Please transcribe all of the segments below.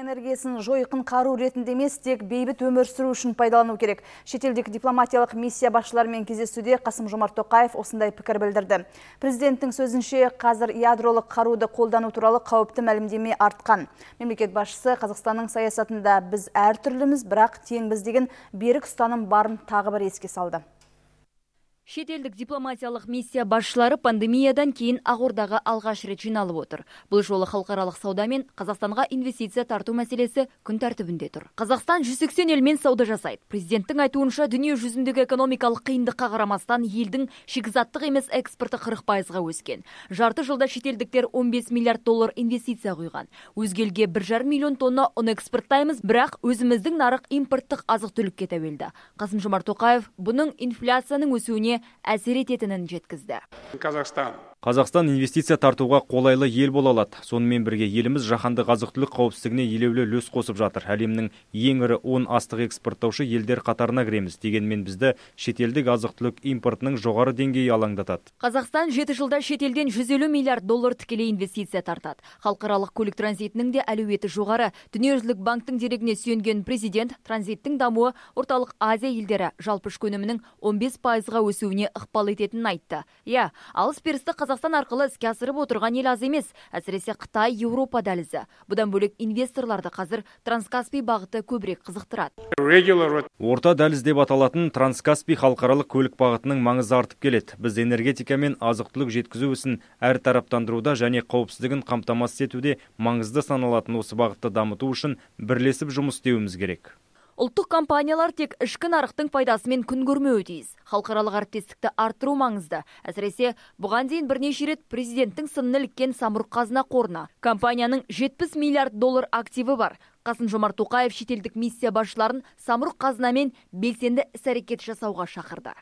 энергиясын жойқын қару ретінде емес тек бейбіт өмір сүру үшін пайдалану керек шетелдік дипломатиялық миссия басшыларымен кездесуде қасым жомарт тоқаев осындай пікір білдірді президенттің сөзінше қазір ядролық қаруды қолдану туралы қауіпті мәлімдеме артқан мемлекет басшысы қазақстанның саясатында біз әртүрліміз бірақ теңбіз деген берік ұстаным барын тағы бір еске салды шетелдік дипломатиялық миссия басшылары пандемиядан кейін ақордаға алғаш рет жиналып отыр бұл жолы халықаралық сауда мен қазақстанға инвестиция тарту мәселесі күн тәртібінде тұр қазақстан 180 елмен сауда жасайды президенттің айтуынша дүние жүзіндегі экономикалық қиындыққа қарамастан елдің шикізаттық емес экспорты 40 пайызға өскен жарты жылда шетелдіктер 15 миллиард доллар инвестиция құйған өзге елге бір жарым миллион тонна ұн экспорттаймыз бірақ өзіміздің нарық импорттық азық түлікке тәуелді қасым жомарт тоқаев бұның инфляцияның өсуіне әсер ететінін жеткізді қазақстан Қазақстан инвестиция тартуға қолайлы ел бола алады. Сонымен бірге еліміз жаһандық азық-түлік қауіпсіздігіне елеулі үлес қосып жатыр. Әлемнің ең ірі 10 астық экспорттаушы елдер қатарына кіреміз. Дегенмен бізді шетелдік азық-түлік импортының жоғары деңгейі алаңдатады. Қазақстан 7 жылда шетелден 150 миллиард доллар тікелей инвестиция тартады. Халықаралық көлік транзитінің де әлеуеті жоғары. Дүниежүзілік банктің дерегіне сүйенген президент транзиттің дамуы орталық Азия елдері жалпы ішкі өнімінің 15%-ға өсуіне ықпал ететінін айтты. Иә, алыс берісті қазақстан арқылы іске асырып отырған ел аз емес әсіресе қытай еуропа дәлізі бұдан бөлек инвесторларды қазір транскаспий бағыты көбірек қызықтырады орта дәліз деп аталатын транскаспий халықаралық көлік бағытының маңызы артып келеді біз энергетика мен азық түлік жеткізу ісін әртараптандыруда және қауіпсіздігін қамтамасыз етуде маңызды саналатын осы бағытты дамыту үшін бірлесіп жұмыс істеуіміз керек ұлттық компаниялар тек ішкі нарықтың пайдасымен күн көрмеуі тиіс халықаралық әріптестікті арттыру маңызды әсіресе бұған дейін бірнеше рет президенттің сынына іліккен самұрық қазына қорына компанияның 70 миллиард доллар активі бар қасым жомарт тоқаев шетелдік миссия басшыларын самұрық қазынамен белсенді іс әрекет жасауға шақырды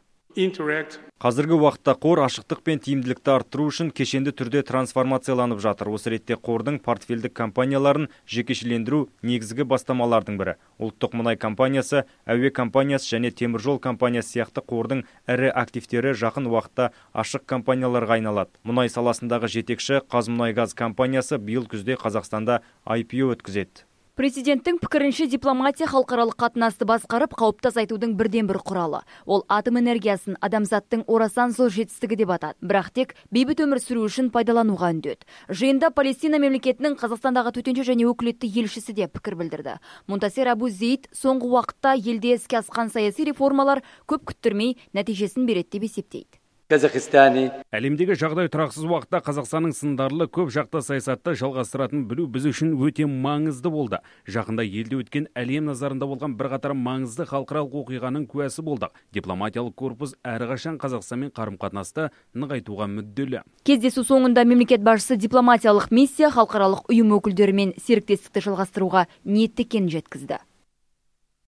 қазіргі уақытта қор ашықтық пен тиімділікті арттыру үшін кешенді түрде трансформацияланып жатыр осы ретте қордың портфельдік компанияларын жекешелендіру негізгі бастамалардың бірі ұлттық мұнай компаниясы әуе компаниясы және теміржол компаниясы сияқты қордың ірі активтері жақын уақытта ашық компанияларға айналады мұнай саласындағы жетекші қазмұнайгаз компаниясы биыл күзде қазақстанда IPO өткізеді президенттің пікірінше дипломатия халықаралық қатынасты басқарып қауіпті азайтудың бірден бір құралы ол атом энергиясын адамзаттың орасан зор жетістігі деп атады бірақ тек бейбіт өмір сүру үшін пайдалануға үндеді жиында палестина мемлекетінің қазақстандағы төтенше және өкілетті елшісі де пікір білдірді мұнтасер әбу зейд соңғы уақытта елде асқан саяси реформалар көп күттірмей нәтижесін береді деп есептейді әлемдегі жағдай тұрақсыз уақытта қазақстанның сындарлы көп жақты саясатты жалғастыратынын білу біз үшін өте маңызды болды жақында елде өткен әлем назарында болған бірқатар маңызды халықаралық оқиғаның куәсі болдық дипломатиялық корпус әрқашан қазақстанмен қарым қатынасты нығайтуға мүдделі кездесу соңында мемлекет басшысы дипломатиялық миссия халықаралық ұйым өкілдерімен серіктестікті жалғастыруға ниетті екенін жеткізді